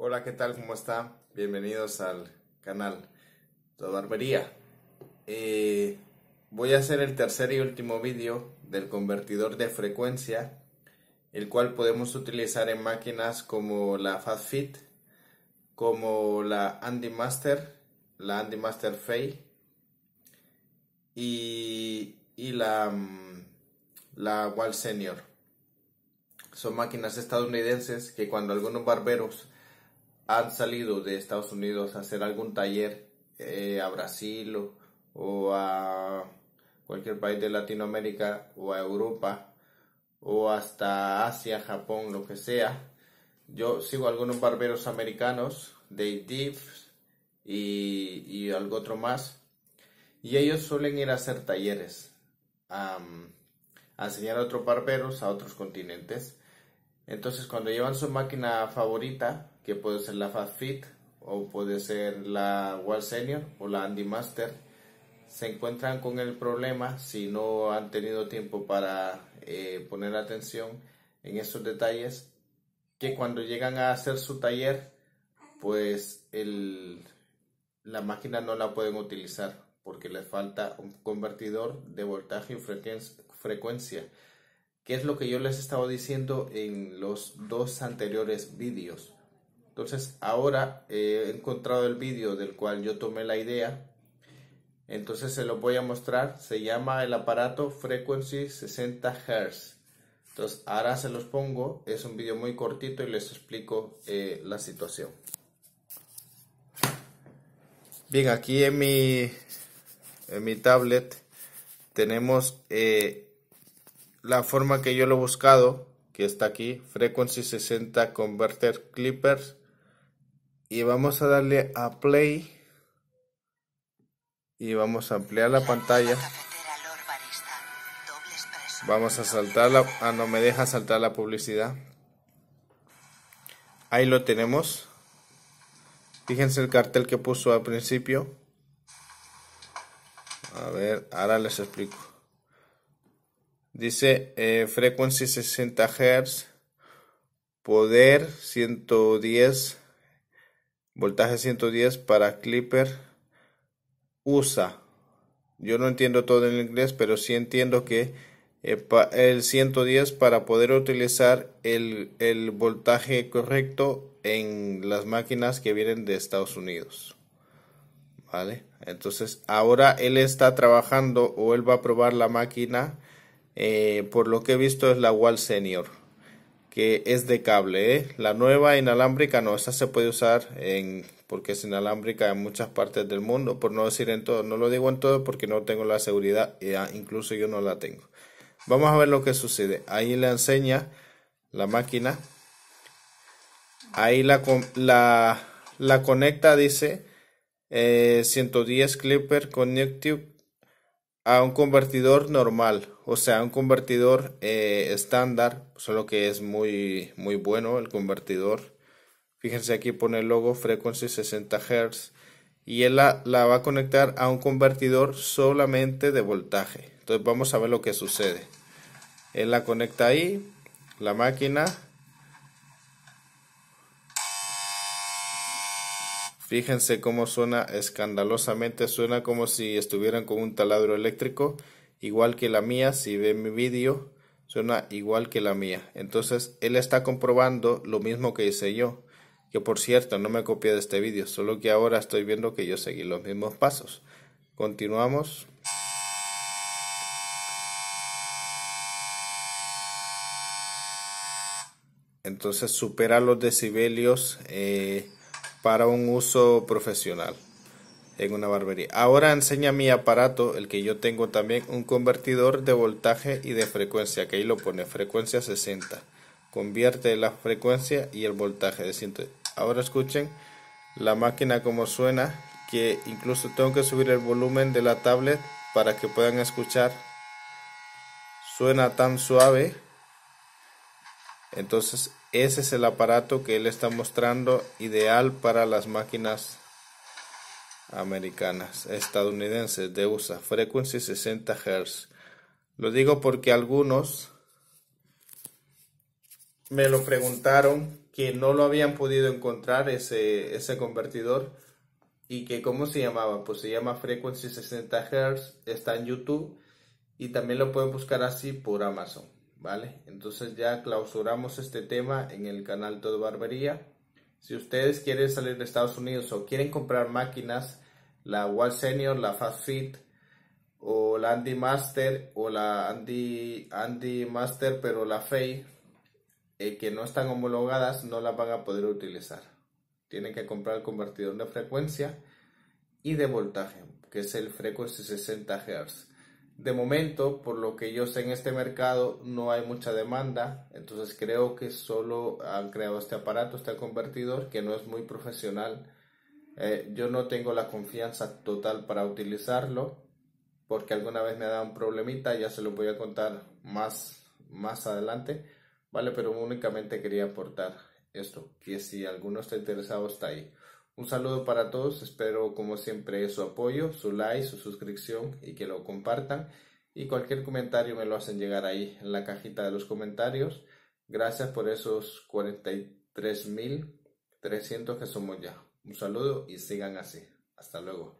Hola, ¿qué tal? ¿Cómo está? Bienvenidos al canal todo Barbería. Eh, voy a hacer el tercer y último vídeo del convertidor de frecuencia, el cual podemos utilizar en máquinas como la Fit, como la Andy Master, la Andy Master Fay y, la, mm, la Wall Senior. Son máquinas estadounidenses que cuando algunos barberos han salido de Estados Unidos a hacer algún taller eh, a Brasil o, a cualquier país de Latinoamérica o a Europa o hasta Asia, Japón, lo que sea. Yo sigo algunos barberos americanos, Dave Diff y, algo otro más. Y ellos suelen ir a hacer talleres, a enseñar a otros barberos a otros continentes. Entonces cuando llevan su máquina favorita, que puede ser la Fast Fit o puede ser la Wall Senior o la Andy Master, se encuentran con el problema si no han tenido tiempo para eh, poner atención en esos detalles, que cuando llegan a hacer su taller, pues el, la máquina no la pueden utilizar porque les falta un convertidor de voltaje y frecuencia, que es lo que yo les estaba diciendo en los dos anteriores vídeos. Entonces ahora he encontrado el vídeo del cual yo tomé la idea. Entonces se lo voy a mostrar. Se llama el aparato Frequency 60 Hz. Entonces ahora se los pongo. Es un vídeo muy cortito y les explico eh, la situación. Bien, aquí en mi, en mi tablet tenemos eh, la forma que yo lo he buscado, que está aquí, Frequency 60 Converter Clippers y vamos a darle a play y vamos a ampliar la pantalla vamos a saltar la ah no me deja saltar la publicidad ahí lo tenemos fíjense el cartel que puso al principio a ver ahora les explico dice eh, frecuencia 60 Hz poder 110 voltaje 110 para Clipper USA. Yo no entiendo todo en inglés, pero sí entiendo que eh, el 110 para poder utilizar el, voltaje correcto en las máquinas que vienen de Estados Unidos. ¿Vale? Entonces ahora él está trabajando o él va a probar la máquina. Eh, por lo que he visto es la Wall Senior que es de cable. ¿eh? La nueva inalámbrica no, esa se puede usar en, porque es inalámbrica en muchas partes del mundo, por no decir en todo. No lo digo en todo porque no tengo la seguridad, ah, incluso yo no la tengo. Vamos a ver lo que sucede. Ahí le enseña la máquina. Ahí la, la, conecta, dice 110 eh, Clipper Connective a un convertidor normal, o sea, un convertidor eh, estándar, solo que es muy, muy bueno el convertidor. Fíjense aquí pone el logo frequency 60 Hz y él la, la va a conectar a un convertidor solamente de voltaje. Entonces vamos a ver lo que sucede. Él la conecta ahí, la máquina Fíjense cómo suena escandalosamente, suena como si estuvieran con un taladro eléctrico, igual que la mía, si ve mi vídeo, suena igual que la mía. Entonces, él está comprobando lo mismo que hice yo, que por cierto, no me copié de este vídeo, solo que ahora estoy viendo que yo seguí los mismos pasos. Continuamos. Entonces supera los decibelios eh, para un uso profesional en una barbería. Ahora enseña mi aparato, el que yo tengo también, un convertidor de voltaje y de frecuencia, que ahí lo pone, frecuencia 60. Convierte la frecuencia y el voltaje de 100. Ahora escuchen la máquina como suena, que incluso tengo que subir el volumen de la tablet para que puedan escuchar. Suena tan suave. Entonces, ese es el aparato que él está mostrando ideal para las máquinas americanas, estadounidenses de USA, Frequency 60 Hz. Lo digo porque algunos me lo preguntaron que no lo habían podido encontrar ese, ese convertidor y que cómo se llamaba, pues se llama Frequency 60 Hz, está en YouTube y también lo pueden buscar así por Amazon. ¿vale? Entonces ya clausuramos este tema en el canal Todo Barbería. Si ustedes quieren salir de Estados Unidos o quieren comprar máquinas, la Wall Senior, la Fast Fit o la Andy Master o la Andy, Andy Master pero la Fei eh, que no están homologadas no las van a poder utilizar. Tienen que comprar el convertidor de frecuencia y de voltaje, que es el Frequency 60 Hz. De momento, por lo que yo sé en este mercado, no hay mucha demanda, entonces creo que solo han creado este aparato, este convertidor, que no es muy profesional. Eh, yo no tengo la confianza total para utilizarlo, porque alguna vez me ha dado un problemita, ya se lo voy a contar más, más adelante, ¿vale? Pero únicamente quería aportar esto, que si alguno está interesado está ahí. Un saludo para todos, espero como siempre su apoyo, su like, su suscripción y que lo compartan. Y cualquier comentario me lo hacen llegar ahí en la cajita de los comentarios. Gracias por esos 43.300 que somos ya. Un saludo y sigan así. Hasta luego.